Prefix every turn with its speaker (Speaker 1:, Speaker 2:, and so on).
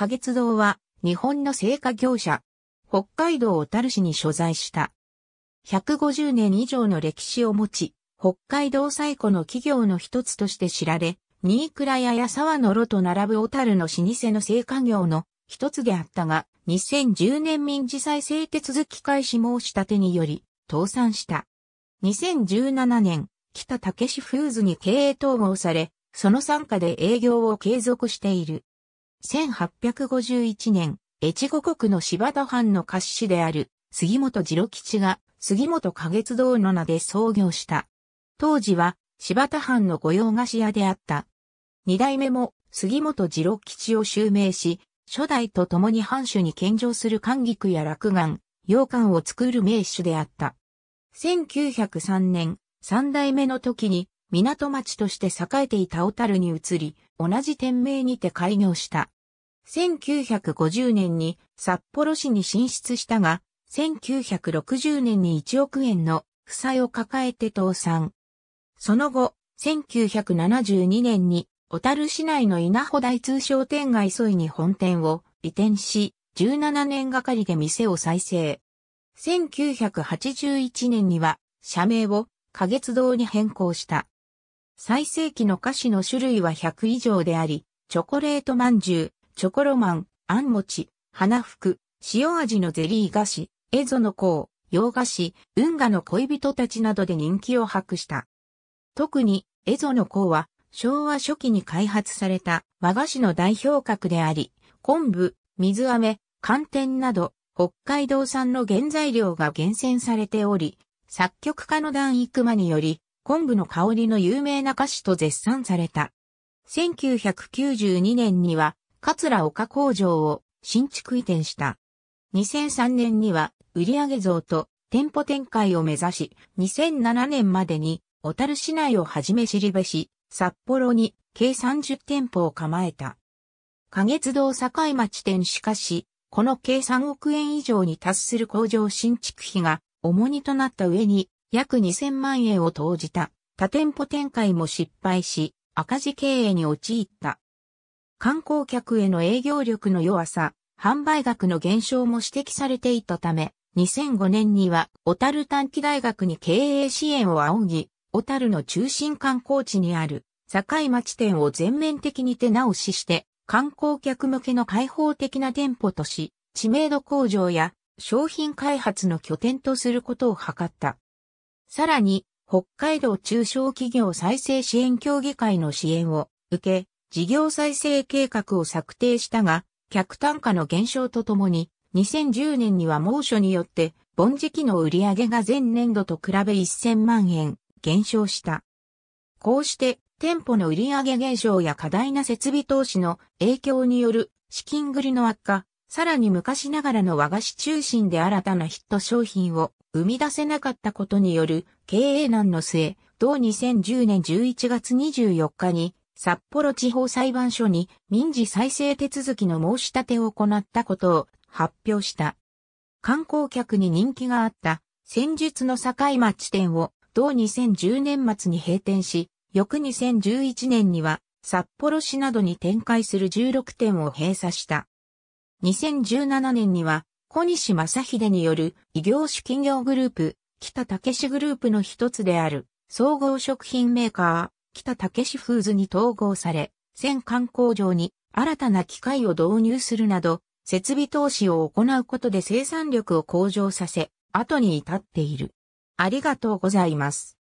Speaker 1: 花月堂は日本の製菓業者、北海道小樽市に所在した。150年以上の歴史を持ち、北海道最古の企業の一つとして知られ、新倉屋や沢の炉と並ぶ小樽の老舗の製菓業の一つであったが、2010年民事再生手続き開始申し立てにより、倒産した。2017年、北武フーズに経営統合され、その傘下で営業を継続している。1851年、越後国の柴田藩の菓子である杉本次郎吉が杉本花月堂の名で創業した。当時は柴田藩の御用菓子屋であった。二代目も杉本次郎吉を襲名し、初代と共に藩主に献上する寒菊や落眼、洋館を作る名手であった。1903年、三代目の時に港町として栄えていた小樽に移り、同じ店名にて開業した。1950年に札幌市に進出したが、1960年に1億円の負債を抱えて倒産。その後、1972年に小樽市内の稲穂大通商店街沿いに本店を移転し、17年がかりで店を再生。1981年には社名を花月堂に変更した。最盛期の菓子の種類は100以上であり、チョコレートまんじゅう、チョコロマン、あんもち、花福、塩味のゼリー菓子、エゾの香、洋菓子、運河の恋人たちなどで人気を博した。特に、エゾの香は、昭和初期に開発された和菓子の代表格であり、昆布、水飴、寒天など、北海道産の原材料が厳選されており、作曲家の段育間により、昆布の香りの有名な菓子と絶賛された。1992年には、桂岡工場を新築移転した。2003年には売上増と店舗展開を目指し、2007年までに小樽市内をはじめ尻部市、札幌に計30店舗を構えた。花月堂境町店しかし、この計3億円以上に達する工場新築費が重荷となった上に、約2000万円を投じた。多店舗展開も失敗し、赤字経営に陥った。観光客への営業力の弱さ、販売額の減少も指摘されていたため、2005年には、小樽短期大学に経営支援を仰ぎ、小樽の中心観光地にある、境町店を全面的に手直しして、観光客向けの開放的な店舗とし、知名度向上や商品開発の拠点とすることを図った。さらに、北海道中小企業再生支援協議会の支援を受け、事業再生計画を策定したが、客単価の減少とともに、2010年には猛暑によって、盆時期の売り上げが前年度と比べ1000万円減少した。こうして、店舗の売り上げ減少や過大な設備投資の影響による資金繰りの悪化、さらに昔ながらの和菓子中心で新たなヒット商品を生み出せなかったことによる経営難の末、同2010年11月24日に札幌地方裁判所に民事再生手続きの申し立てを行ったことを発表した。観光客に人気があった戦術の境町店を同2010年末に閉店し、翌2011年には札幌市などに展開する16店を閉鎖した。2017年には小西正秀による異業種企業グループ、北武志グループの一つである、総合食品メーカー、北武志フーズに統合され、戦観光場に新たな機械を導入するなど、設備投資を行うことで生産力を向上させ、後に至っている。ありがとうございます。